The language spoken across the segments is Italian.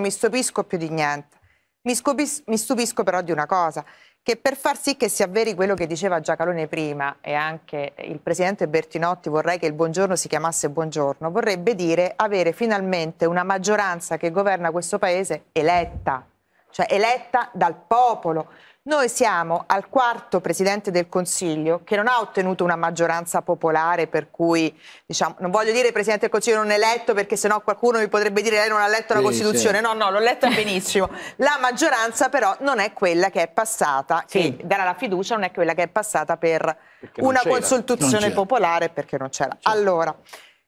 mi stupisco più di niente. Mi, scopis- mi, stupisco però di una cosa, che per far sì che si avveri quello che diceva Giacalone prima e anche il presidente Bertinotti vorrei che il buongiorno si chiamasse buongiorno, vorrebbe dire avere finalmente una maggioranza che governa questo paese eletta cioè eletta dal popolo. Noi siamo al quarto Presidente del Consiglio che non ha ottenuto una maggioranza popolare per cui, diciamo, non voglio dire Presidente del Consiglio non eletto perché sennò qualcuno mi potrebbe dire lei eh, non ha letto la sì, Costituzione. Sì. No, no, l'ho letta benissimo. la maggioranza però non è quella che è passata, sì. che darà la fiducia, non è quella che è passata per perché una consultazione popolare perché non c'era. Certo. Allora...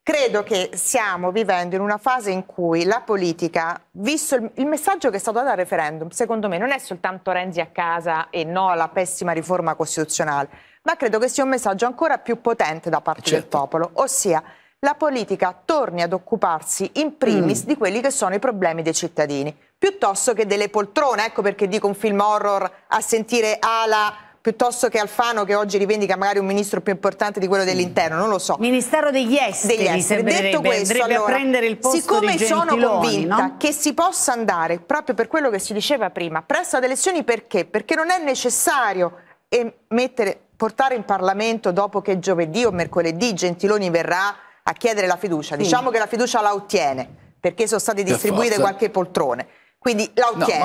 Credo che stiamo vivendo in una fase in cui la politica, visto il, il, messaggio che è stato dato al referendum, secondo me non è soltanto Renzi a casa e no alla pessima riforma costituzionale, ma credo che sia un messaggio ancora più potente da parte certo. del popolo, ossia la politica torni ad occuparsi in primis mm. di quelli che sono i problemi dei cittadini, piuttosto che delle poltrone, ecco perché dico un film horror a sentire ala piuttosto che Alfano che oggi rivendica magari un ministro più importante di quello dell'interno, non lo so. Ministero degli esteri, degli esteri. detto questo, allora, siccome sono convinta no? che si possa andare proprio per quello che si diceva prima, presto ad elezioni perché? Perché non è necessario eh, mettere, portare in Parlamento dopo che giovedì o mercoledì Gentiloni verrà a chiedere la fiducia. Diciamo che la fiducia la ottiene perché sono state distribuite qualche poltrone quindi la ottiene.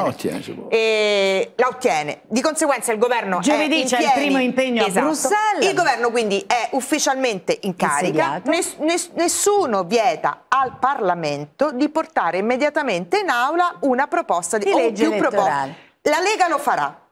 No, eh, la ottiene. Di conseguenza il governo Giovedì c'è il primo impegno esatto. a Bruxelles. Il governo quindi è ufficialmente in carica. Ness, ness, nessuno vieta al Parlamento di portare immediatamente in aula una proposta di, di legge più proposte. La Lega lo farà.